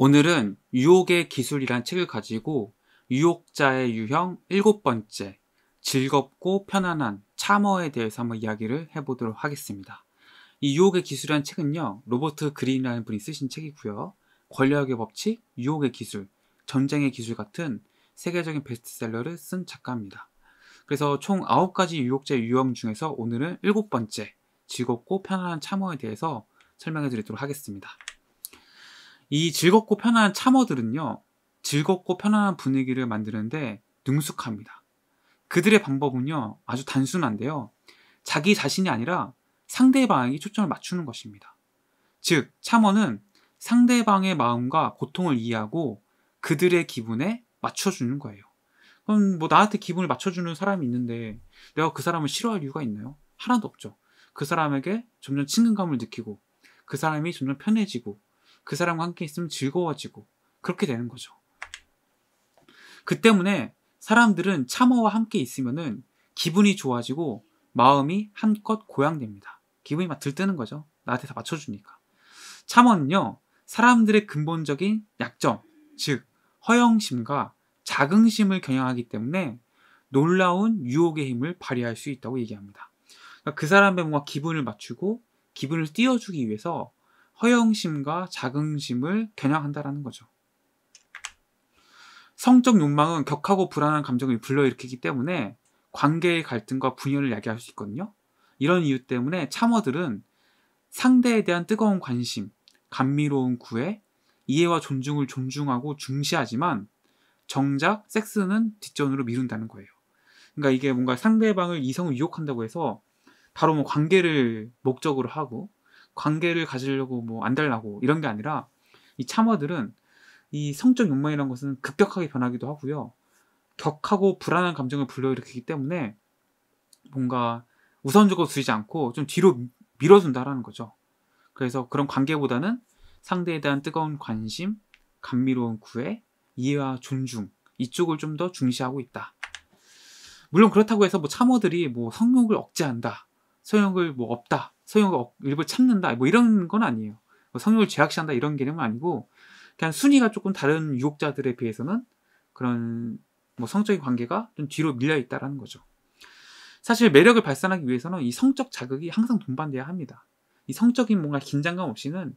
오늘은 유혹의 기술이란 책을 가지고 유혹자의 유형 일곱 번째 즐겁고 편안한 참어에 대해서 한번 이야기를 해보도록 하겠습니다. 이 유혹의 기술이란 책은요 로버트 그린이라는 분이 쓰신 책이고요 권력의 법칙, 유혹의 기술, 전쟁의 기술 같은 세계적인 베스트셀러를 쓴 작가입니다. 그래서 총 9가지 유혹자의 유형 중에서 오늘은 일곱 번째 즐겁고 편안한 참어에 대해서 설명해 드리도록 하겠습니다. 이 즐겁고 편안한 참어들은요, 즐겁고 편안한 분위기를 만드는데 능숙합니다. 그들의 방법은요, 아주 단순한데요. 자기 자신이 아니라 상대방에게 초점을 맞추는 것입니다. 즉, 참어는 상대방의 마음과 고통을 이해하고 그들의 기분에 맞춰주는 거예요. 그럼 뭐 나한테 기분을 맞춰주는 사람이 있는데 내가 그 사람을 싫어할 이유가 있나요? 하나도 없죠. 그 사람에게 점점 친근감을 느끼고 그 사람이 점점 편해지고 그 사람과 함께 있으면 즐거워지고 그렇게 되는 거죠. 그 때문에 사람들은 참어와 함께 있으면은 기분이 좋아지고 마음이 한껏 고양됩니다. 기분이 막 들뜨는 거죠. 나한테 다 맞춰주니까. 참어는요, 사람들의 근본적인 약점, 즉, 허영심과 자긍심을 겨냥하기 때문에 놀라운 유혹의 힘을 발휘할 수 있다고 얘기합니다. 그러니까 그 사람의 뭔가 기분을 맞추고 기분을 띄워주기 위해서 허영심과 자긍심을 겨냥한다라는 거죠. 성적 욕망은 격하고 불안한 감정을 불러일으키기 때문에 관계의 갈등과 분열을 야기할 수 있거든요. 이런 이유 때문에 참어들은 상대에 대한 뜨거운 관심, 감미로운 구애, 이해와 존중을 존중하고 중시하지만 정작 섹스는 뒷전으로 미룬다는 거예요. 그러니까 이게 뭔가 상대방을 이성을 유혹한다고 해서 바로 뭐 관계를 목적으로 하고 관계를 가지려고 뭐 안달나고 이런 게 아니라 이 참어들은 이 성적 욕망이라는 것은 급격하게 변하기도 하고요. 격하고 불안한 감정을 불러일으키기 때문에 뭔가 우선적으로 두지 않고 좀 뒤로 밀어준다라는 거죠. 그래서 그런 관계보다는 상대에 대한 뜨거운 관심, 감미로운 구애, 이해와 존중 이쪽을 좀 더 중시하고 있다. 물론 그렇다고 해서 뭐 참어들이 뭐 성욕을 억제한다, 성욕을 뭐 없다 성욕을 일부 참는다 뭐 이런 건 아니에요. 뭐 성욕을제약시한다 이런 개념은 아니고 그냥 순위가 조금 다른 유혹자들에 비해서는 그런 뭐 성적인 관계가 좀 뒤로 밀려 있다라는 거죠. 사실 매력을 발산하기 위해서는 이 성적 자극이 항상 동반돼야 합니다. 이 성적인 뭔가 긴장감 없이는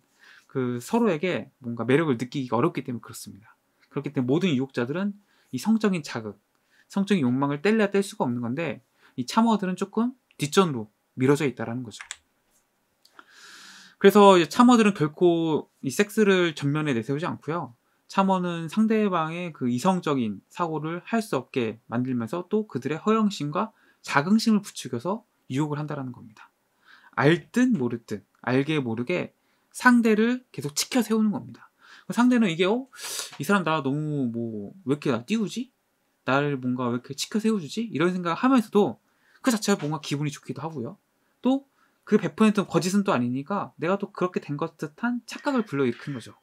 그 서로에게 뭔가 매력을 느끼기가 어렵기 때문에 그렇습니다. 그렇기 때문에 모든 유혹자들은 이 성적인 자극, 성적인 욕망을 뗄래야 뗄 수가 없는 건데 이 참어들은 조금 뒷전으로 밀어져 있다라는 거죠. 그래서 참어들은 결코 이 섹스를 전면에 내세우지 않고요. 참어는 상대방의 그 이성적인 사고를 할 수 없게 만들면서 또 그들의 허영심과 자긍심을 부추겨서 유혹을 한다는 겁니다. 알듯 모르듯 알게 모르게 상대를 계속 치켜 세우는 겁니다. 상대는 이게 어? 이 사람 나 너무 뭐 왜 이렇게 나 띄우지? 나를 뭔가 왜 이렇게 치켜 세워주지? 이런 생각을 하면서도 그 자체가 뭔가 기분이 좋기도 하고요. 또 그1 0 0 거짓은 또 아니니까 내가 또 그렇게 된 것 듯한 착각을 불러일으킨 거죠.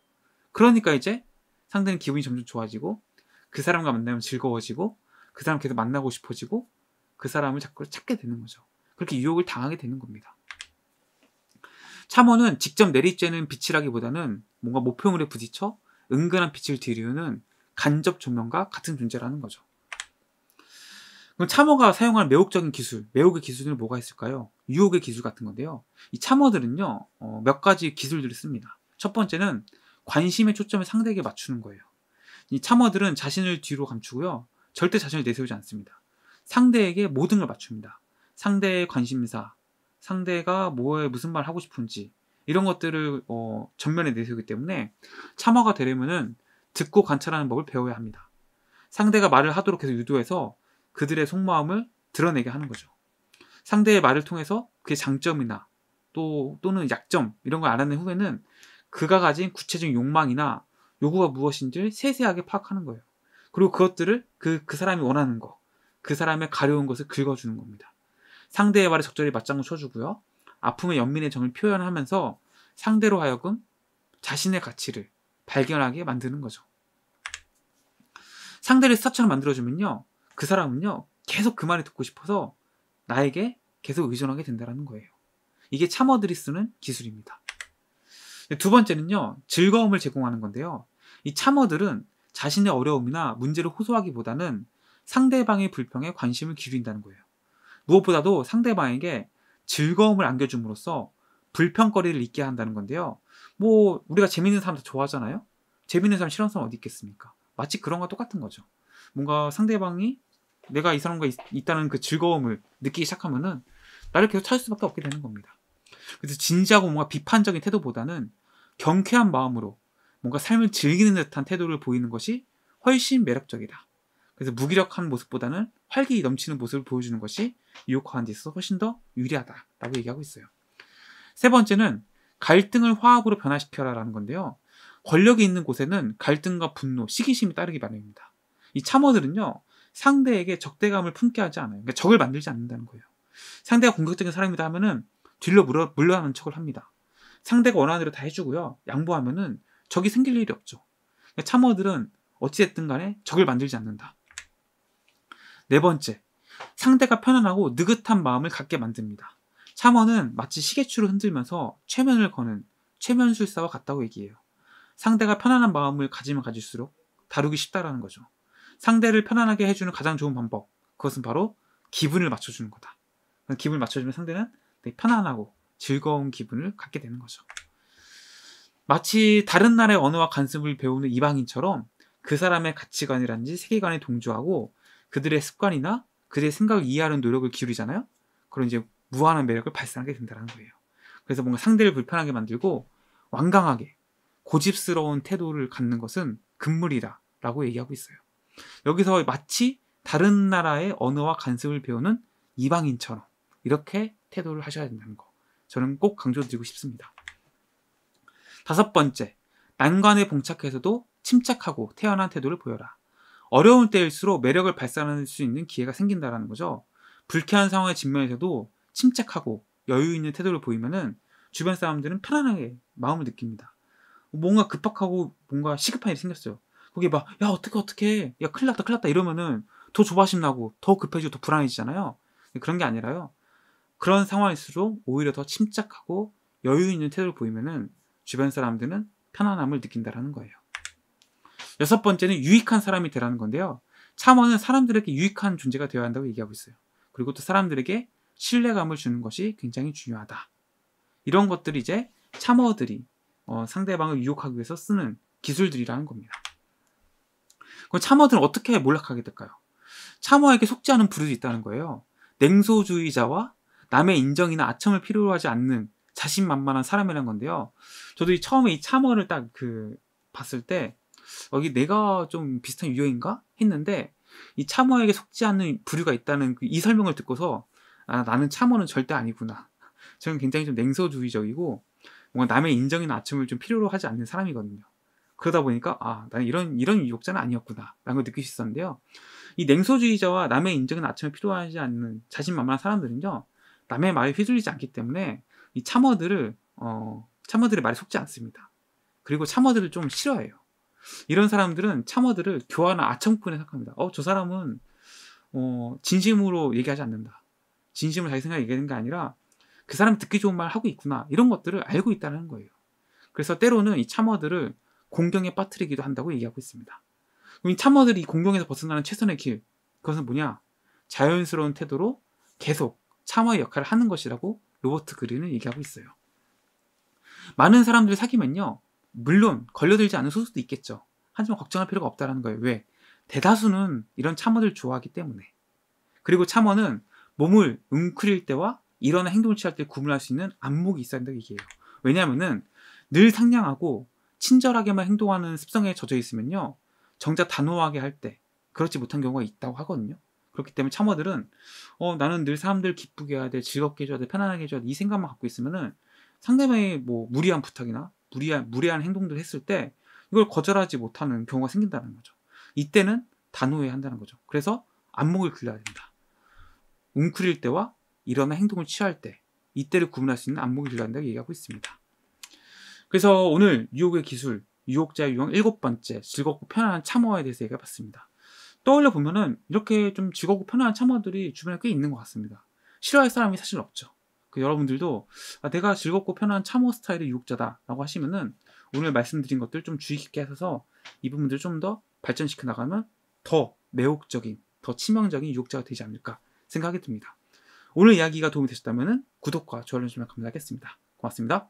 그러니까 이제 상대는 기분이 점점 좋아지고 그 사람과 만나면 즐거워지고 그 사람 계속 만나고 싶어지고 그 사람을 자꾸 찾게 되는 거죠. 그렇게 유혹을 당하게 되는 겁니다. 참호는 직접 내리쬐는 빛이라기보다는 뭔가 목표물에 부딪혀 은근한 빛을 들이우는 간접 조명과 같은 존재라는 거죠. 그럼 참어가 사용한 매혹적인 기술, 매혹의 기술은 뭐가 있을까요? 유혹의 기술 같은 건데요. 이 참어들은요, 어, 몇 가지 기술들을 씁니다. 첫 번째는 관심의 초점을 상대에게 맞추는 거예요. 이 참어들은 자신을 뒤로 감추고요. 절대 자신을 내세우지 않습니다. 상대에게 모든 걸 맞춥니다. 상대의 관심사, 상대가 뭐에 무슨 말 하고 싶은지 이런 것들을 어, 전면에 내세우기 때문에 참어가 되려면은 듣고 관찰하는 법을 배워야 합니다. 상대가 말을 하도록 계속 유도해서 그들의 속마음을 드러내게 하는 거죠. 상대의 말을 통해서 그의 장점이나 또 또는 약점 이런 걸 알아낸 후에는 그가 가진 구체적인 욕망이나 요구가 무엇인지를 세세하게 파악하는 거예요. 그리고 그것들을 그, 그 사람이 원하는 것, 그 사람의 가려운 것을 긁어주는 겁니다. 상대의 말에 적절히 맞장구 쳐주고요. 아픔의 연민의 정을 표현하면서 상대로 하여금 자신의 가치를 발견하게 만드는 거죠. 상대를 스타처럼 만들어주면요. 그 사람은요 계속 그말을 듣고 싶어서 나에게 계속 의존하게 된다는 거예요. 이게 참어들이 쓰는 기술입니다. 두 번째는요 즐거움을 제공하는 건데요. 이 참어들은 자신의 어려움이나 문제를 호소하기보다는 상대방의 불평에 관심을 기울인다는 거예요. 무엇보다도 상대방에게 즐거움을 안겨줌으로써 불평거리를 잊게 한다는 건데요. 뭐 우리가 재밌는 사람 다 좋아하잖아요. 재밌는 사람 싫어하는 사람 어디 있겠습니까? 마치 그런 거 똑같은 거죠. 뭔가 상대방이 내가 이 사람과 있, 다는그 즐거움을 느끼기 시작하면은 나를 계속 찾을 수밖에 없게 되는 겁니다. 그래서 진지하고 뭔가 비판적인 태도보다는 경쾌한 마음으로 뭔가 삶을 즐기는 듯한 태도를 보이는 것이 훨씬 매력적이다. 그래서 무기력한 모습보다는 활기 넘치는 모습을 보여주는 것이 유혹화한 데 있어서 훨씬 더 유리하다라고 얘기하고 있어요. 세 번째는 갈등을 화합으로 변화시켜라라는 건데요. 권력이 있는 곳에는 갈등과 분노, 시기심이 따르기 마련입니다. 이 참어들은요, 상대에게 적대감을 품게 하지 않아요. 그러니까 적을 만들지 않는다는 거예요. 상대가 공격적인 사람이다 하면은 뒤로 물러, 물러나는 척을 합니다. 상대가 원하는 대로 다 해주고요. 양보하면은 적이 생길 일이 없죠. 그러니까 참어들은 어찌됐든 간에 적을 만들지 않는다. 네 번째, 상대가 편안하고 느긋한 마음을 갖게 만듭니다. 참어는 마치 시계추를 흔들면서 최면을 거는 최면술사와 같다고 얘기해요. 상대가 편안한 마음을 가지면 가질수록 다루기 쉽다라는 거죠. 상대를 편안하게 해주는 가장 좋은 방법 그것은 바로 기분을 맞춰주는 거다. 기분을 맞춰주면 상대는 편안하고 즐거운 기분을 갖게 되는 거죠. 마치 다른 나라의 언어와 관습을 배우는 이방인처럼 그 사람의 가치관이란지 세계관에 동조하고 그들의 습관이나 그들의 생각을 이해하는 노력을 기울이잖아요. 그런 이제 무한한 매력을 발산하게 된다는 거예요. 그래서 뭔가 상대를 불편하게 만들고 완강하게 고집스러운 태도를 갖는 것은 금물이다라고 얘기하고 있어요. 여기서 마치 다른 나라의 언어와 관습을 배우는 이방인처럼 이렇게 태도를 하셔야 된다는 거. 저는 꼭 강조드리고 싶습니다. 다섯 번째, 난관에 봉착해서도 침착하고 태연한 태도를 보여라. 어려운 때일수록 매력을 발산할 수 있는 기회가 생긴다라는 거죠. 불쾌한 상황에 직면해서도 침착하고 여유 있는 태도를 보이면은 주변 사람들은 편안하게 마음을 느낍니다. 뭔가 급박하고 뭔가 시급한 일이 생겼어요. 그게 막야 어떻게 어떻게 야 큰일 났다 큰일 났다 이러면은 더 조바심 나고 더 급해지고 그 더 불안해지잖아요. 그런 게 아니라요. 그런 상황일수록 오히려 더 침착하고 여유 있는 태도를 보이면은 주변 사람들은 편안함을 느낀다라는 거예요. 여섯 번째는 유익한 사람이 되라는 건데요. 참원은 사람들에게 유익한 존재가 되어야 한다고 얘기하고 있어요. 그리고 또 사람들에게 신뢰감을 주는 것이 굉장히 중요하다. 이런 것들이 이제 참어들이 어, 상대방을 유혹하기 위해서 쓰는 기술들이라는 겁니다. 그럼 참어들은 어떻게 몰락하게 될까요? 참어에게 속지 않은 부류도 있다는 거예요. 냉소주의자와 남의 인정이나 아첨을 필요로 하지 않는 자신만만한 사람이란 건데요. 저도 이 처음에 이 참어를 딱 그 봤을 때 여기 어, 내가 좀 비슷한 유형인가 했는데 이 참어에게 속지 않는 부류가 있다는 그 이 설명을 듣고서 아, 나는 참어는 절대 아니구나. 저는 굉장히 좀 냉소주의적이고 뭔가 남의 인정이나 아첨을 좀 필요로 하지 않는 사람이거든요. 그러다 보니까 아 나는 이런 이런 유혹자는 아니었구나라는 걸 느낄 수 있었는데요. 이 냉소주의자와 남의 인정은 아침에 필요하지 않는 자신만만한 사람들은요 남의 말에 휘둘리지 않기 때문에 이 참어들을 어 참어들의 말에 속지 않습니다. 그리고 참어들을 좀 싫어해요. 이런 사람들은 참어들을 교화나 아첨꾼에 생각합니다. 어 저 사람은 어 진심으로 얘기하지 않는다. 진심을 자기 생각 얘기하는 게 아니라 그 사람 듣기 좋은 말 하고 있구나 이런 것들을 알고 있다는 거예요. 그래서 때로는 이 참어들을 공경에 빠뜨리기도 한다고 얘기하고 있습니다. 그럼 참모들이 공경에서 벗어나는 최선의 길, 그것은 뭐냐? 자연스러운 태도로 계속 참어의 역할을 하는 것이라고 로버트 그린은 얘기하고 있어요. 많은 사람들이 사귀면요. 물론 걸려들지 않은 소수도 있겠죠. 하지만 걱정할 필요가 없다는 거예요. 왜? 대다수는 이런 참어를 좋아하기 때문에. 그리고 참어는 몸을 웅크릴 때와 일어나 행동을 취할 때 구분할 수 있는 안목이 있어야 한다고 얘기해요. 왜냐하면늘 상냥하고 친절하게만 행동하는 습성에 젖어 있으면요. 정작 단호하게 할 때 그렇지 못한 경우가 있다고 하거든요. 그렇기 때문에 참어들은 어, 나는 늘 사람들 기쁘게 해야 돼, 즐겁게 해줘야 돼, 편안하게 해줘야 돼, 이 생각만 갖고 있으면은 상대방이뭐 무리한 부탁이나 무리한, 무례한 행동들 을 했을 때 이걸 거절하지 못하는 경우가 생긴다는 거죠. 이때는 단호해야 한다는 거죠. 그래서 안목을 길러야 된다. 웅크릴 때와 일어난 행동을 취할 때 이때를 구분할 수 있는 안목을 길러야 한다고 얘기하고 있습니다. 그래서 오늘 유혹의 기술, 유혹자의 유형 일곱 번째 즐겁고 편안한 참어에 대해서 얘기해 봤습니다. 떠올려 보면은 이렇게 좀 즐겁고 편안한 참어들이 주변에 꽤 있는 것 같습니다. 싫어할 사람이 사실 없죠. 그 여러분들도 아, 내가 즐겁고 편안한 참호 스타일의 유혹자다라고 하시면은 오늘 말씀드린 것들 좀 주의 깊게 하셔서 이 부분들 좀더 발전시켜 나가면 더 매혹적인, 더 치명적인 유혹자가 되지 않을까 생각이 듭니다. 오늘 이야기가 도움이 되셨다면 구독과 좋아요 주시면 감사하겠습니다. 고맙습니다.